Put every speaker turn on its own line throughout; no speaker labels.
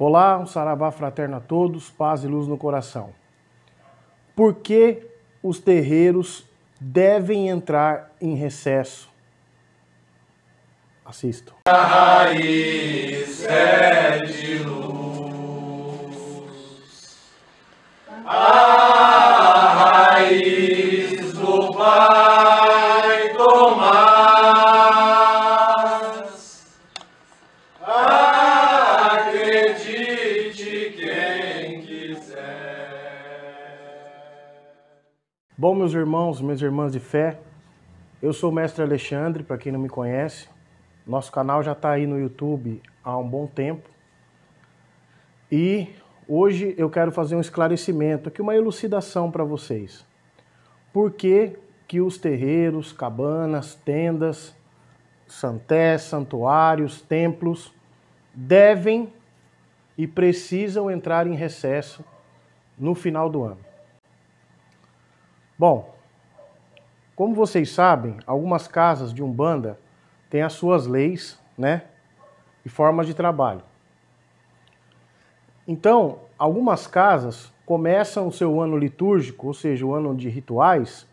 Olá, um saravá fraterno a todos, paz e luz no coração. Por que os terreiros devem entrar em recesso? Assisto. A raiz é de luz. A meus irmãos, minhas irmãs de fé, eu sou o mestre Alexandre, para quem não me conhece. Nosso canal já está aí no YouTube há um bom tempo. E hoje eu quero fazer um esclarecimento, aqui uma elucidação para vocês. Por que, que os terreiros, cabanas, tendas, santés, santuários, templos devem e precisam entrar em recesso no final do ano? Bom, como vocês sabem, algumas casas de Umbanda têm as suas leis, né? E formas de trabalho. Então, algumas casas começam o seu ano litúrgico, ou seja, o ano de rituais,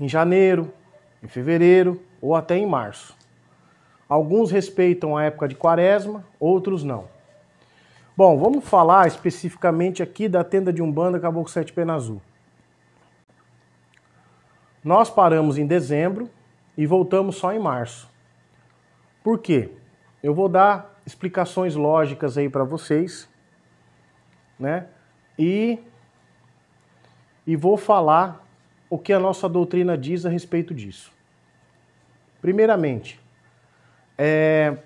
em janeiro, em fevereiro ou até em março. Alguns respeitam a época de quaresma, outros não. Bom, vamos falar especificamente aqui da tenda de Umbanda Caboclo Sete Pena Azul. Nós paramos em dezembro e voltamos só em março. Por quê? Eu vou dar explicações lógicas aí para vocês, né? E e vou falar o que a nossa doutrina diz a respeito disso. Primeiramente, é,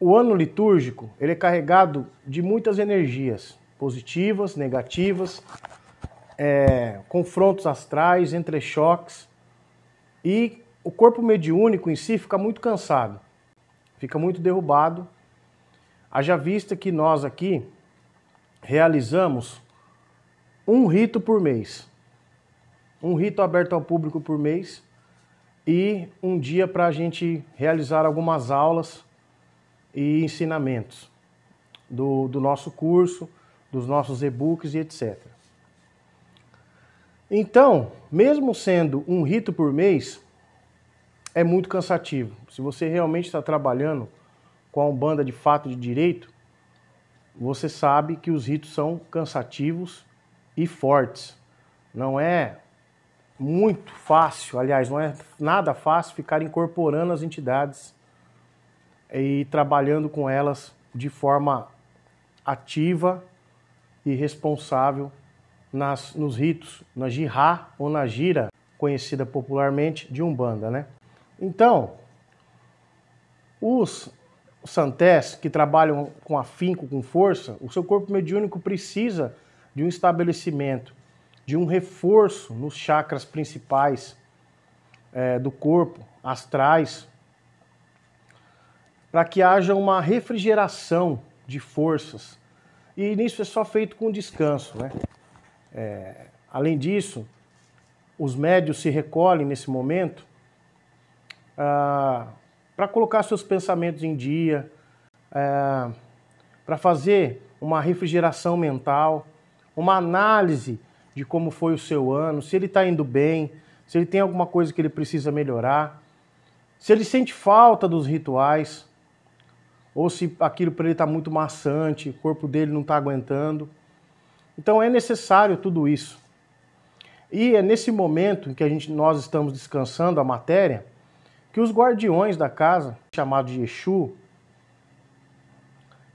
o ano litúrgico ele é carregado de muitas energias positivas, negativas, é, confrontos astrais, entrechoques. E o corpo mediúnico em si fica muito cansado, fica muito derrubado. Haja vista que nós aqui realizamos um rito por mês. Um rito aberto ao público por mês e um dia para a gente realizar algumas aulas e ensinamentos do, do nosso curso, dos nossos e-books e etc. Então, mesmo sendo um rito por mês, é muito cansativo. Se você realmente está trabalhando com a Umbanda de fato de direito, você sabe que os ritos são cansativos e fortes. Não é muito fácil, aliás, não é nada fácil ficar incorporando as entidades e trabalhando com elas de forma ativa e responsável nas, nos ritos, na jihá ou na gira, conhecida popularmente de Umbanda. Né? Então, os santés que trabalham com afinco, com força, o seu corpo mediúnico precisa de um estabelecimento, de um reforço nos chakras principais é, do corpo, astrais, para que haja uma refrigeração de forças. E nisso é só feito com descanso, né? É, além disso, os médios se recolhem nesse momento ah, para colocar seus pensamentos em dia, ah, é, para fazer uma refrigeração mental, uma análise de como foi o seu ano, se ele está indo bem, se ele tem alguma coisa que ele precisa melhorar, se ele sente falta dos rituais, ou se aquilo para ele está muito maçante, o corpo dele não está aguentando. Então é necessário tudo isso. E é nesse momento em que a gente, nós estamos descansando a matéria que os guardiões da casa, chamados de Exu,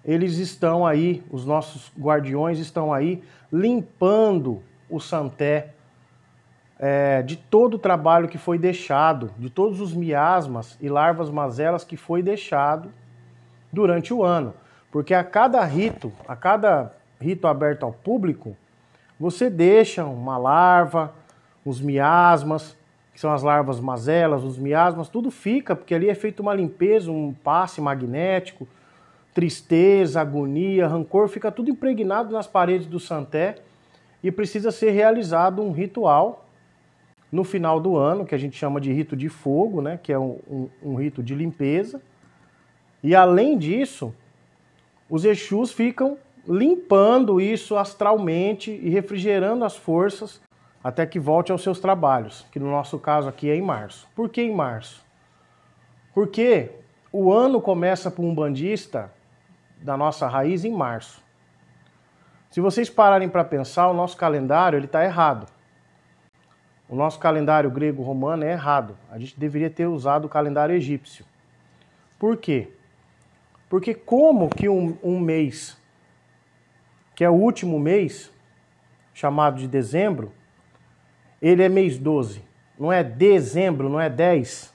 eles estão aí, os nossos guardiões estão aí limpando o Santé é, de todo o trabalho que foi deixado, de todos os miasmas e larvas mazelas que foi deixado durante o ano. Porque a cada rito, a cada rito aberto ao público, você deixa uma larva, os miasmas, que são as larvas mazelas, os miasmas, tudo fica, porque ali é feito uma limpeza, um passe magnético, tristeza, agonia, rancor, fica tudo impregnado nas paredes do santé e precisa ser realizado um ritual no final do ano, que a gente chama de rito de fogo, né, que é um, um, um rito de limpeza. E além disso, os Exus ficam limpando isso astralmente e refrigerando as forças até que volte aos seus trabalhos, que no nosso caso aqui é em março. Por que em março? Porque o ano começa para um bandista da nossa raiz em março. Se vocês pararem para pensar, o nosso calendário ele está errado. O nosso calendário grego-romano é errado. A gente deveria ter usado o calendário egípcio. Por quê? Porque como que um, um mês que é o último mês, chamado de dezembro, ele é mês 12. Não é dezembro, não é 10.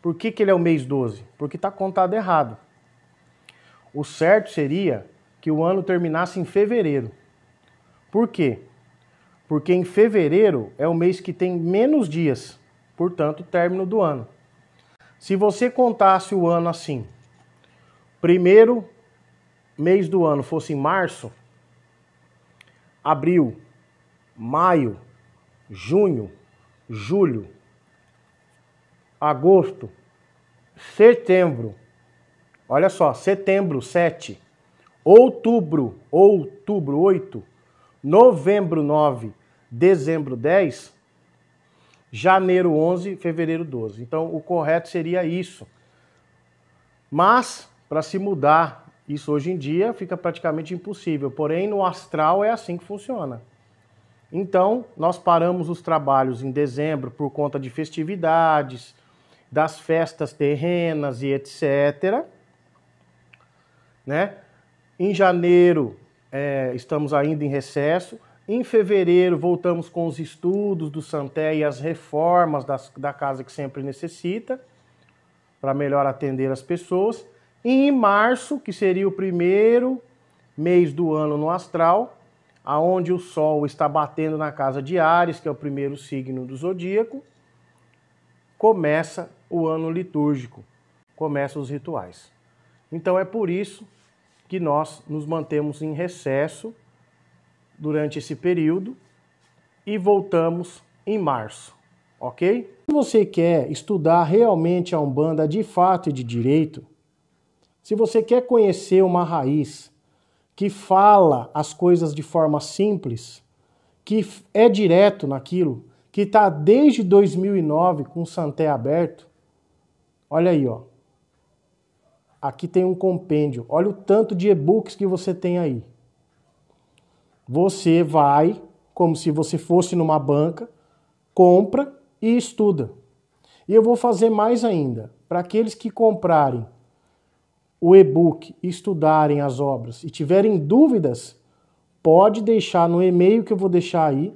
Por que, que ele é o mês 12? Porque está contado errado. O certo seria que o ano terminasse em fevereiro. Por quê? Porque em fevereiro é o mês que tem menos dias, portanto, término do ano. Se você contasse o ano assim: primeiro mês do ano fosse em março, abril, maio, junho, julho, agosto, setembro. Olha só, setembro sete outubro, outubro oito novembro nove dezembro dez janeiro onze fevereiro doze Então o correto seria isso. Mas para se mudar isso hoje em dia fica praticamente impossível, porém no astral é assim que funciona. Então, nós paramos os trabalhos em dezembro por conta de festividades, das festas terrenas e etc. Né? Em janeiro, é, estamos ainda em recesso. Em fevereiro, voltamos com os estudos do Santé e as reformas das, da casa que sempre necessita, para melhor atender as pessoas. E em março, que seria o primeiro mês do ano no astral, aonde o Sol está batendo na casa de Ares, que é o primeiro signo do zodíaco, começa o ano litúrgico, começam os rituais. Então é por isso que nós nos mantemos em recesso durante esse período e voltamos em março, ok? Se você quer estudar realmente a Umbanda de fato e de direito, se você quer conhecer uma raiz que fala as coisas de forma simples, que é direto naquilo, que está desde 2009 com o Santé aberto, olha aí, ó. Aqui tem um compêndio. Olha o tanto de e-books que você tem aí. Você vai, como se você fosse numa banca, compra e estuda. E eu vou fazer mais ainda. Para aqueles que comprarem o e-book estudarem as obras e tiverem dúvidas, pode deixar no e-mail que eu vou deixar aí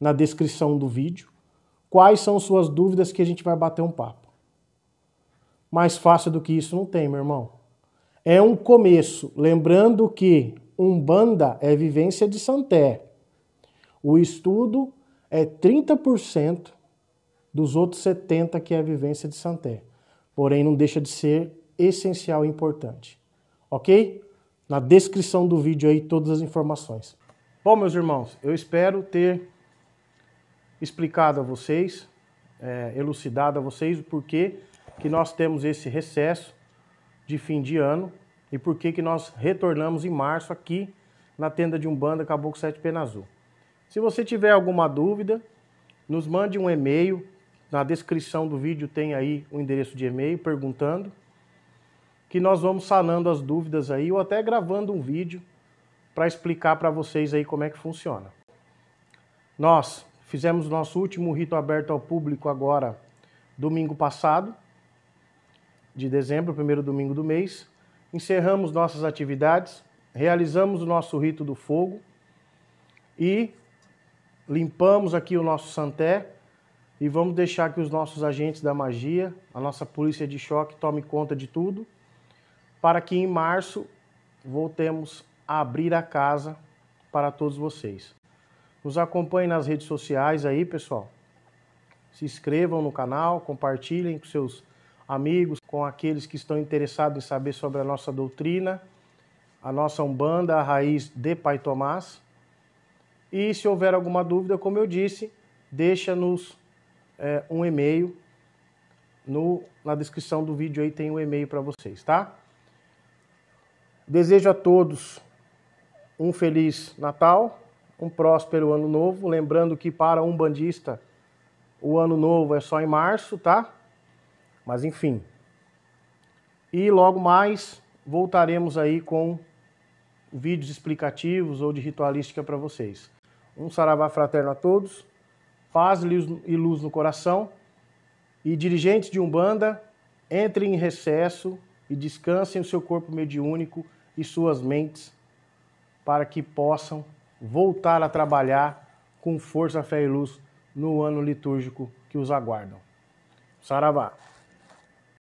na descrição do vídeo quais são suas dúvidas que a gente vai bater um papo. Mais fácil do que isso não tem, meu irmão. É um começo, lembrando que Umbanda é vivência de Santé. O estudo é 30% dos outros 70% que é a vivência de Santé. Porém, não deixa de ser essencial e importante. Ok? Na descrição do vídeo aí todas as informações. Bom, meus irmãos, eu espero ter explicado a vocês, é, elucidado a vocês o porquê que nós temos esse recesso de fim de ano e por que nós retornamos em março aqui na tenda de Umbanda Caboclo 7 Pena Azul. Se você tiver alguma dúvida, nos mande um e-mail. Na descrição do vídeo tem aí o endereço de e-mail perguntando que nós vamos sanando as dúvidas aí ou até gravando um vídeo para explicar para vocês aí como é que funciona. Nós fizemos nosso último rito aberto ao público agora domingo passado de dezembro, primeiro domingo do mês. Encerramos nossas atividades, realizamos o nosso rito do fogo e limpamos aqui o nosso santé e vamos deixar que os nossos agentes da magia, a nossa polícia de choque tome conta de tudo para que em março voltemos a abrir a casa para todos vocês. Nos acompanhem nas redes sociais aí, pessoal. Se inscrevam no canal, compartilhem com seus amigos, com aqueles que estão interessados em saber sobre a nossa doutrina, a nossa Umbanda, a raiz de Pai Tomás. E se houver alguma dúvida, como eu disse, deixa-nos é, um e-mail. No, na descrição do vídeo aí tem um e-mail para vocês, tá? Desejo a todos um feliz Natal, um próspero ano novo. Lembrando que para um bandista o ano novo é só em março, tá? Mas enfim. E logo mais voltaremos aí com vídeos explicativos ou de ritualística para vocês. Um saravá fraterno a todos, paz e luz no coração. E dirigentes de Umbanda, entrem em recesso e descansem o seu corpo mediúnico e suas mentes para que possam voltar a trabalhar com força, fé e luz no ano litúrgico que os aguardam. Saravá!